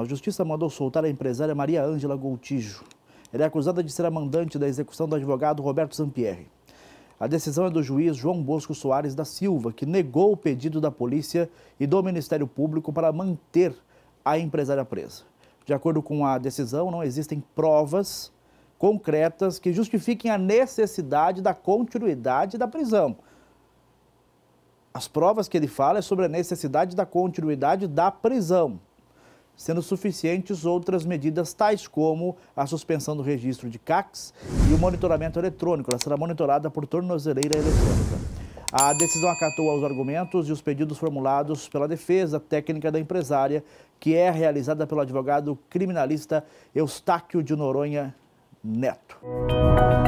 A justiça mandou soltar a empresária Maria Ângela Goltijo. Ela é acusada de ser a mandante da execução do advogado Roberto Sampierre. A decisão é do juiz João Bosco Soares da Silva, que negou o pedido da polícia e do Ministério Público para manter a empresária presa. De acordo com a decisão, não existem provas concretas que justifiquem a necessidade da continuidade da prisão. As provas que ele fala é sobre a necessidade da continuidade da prisão sendo suficientes outras medidas tais como a suspensão do registro de CACs e o monitoramento eletrônico. Ela será monitorada por tornozeleira eletrônica. A decisão acatou aos argumentos e os pedidos formulados pela defesa técnica da empresária, que é realizada pelo advogado criminalista Eustáquio de Noronha Neto.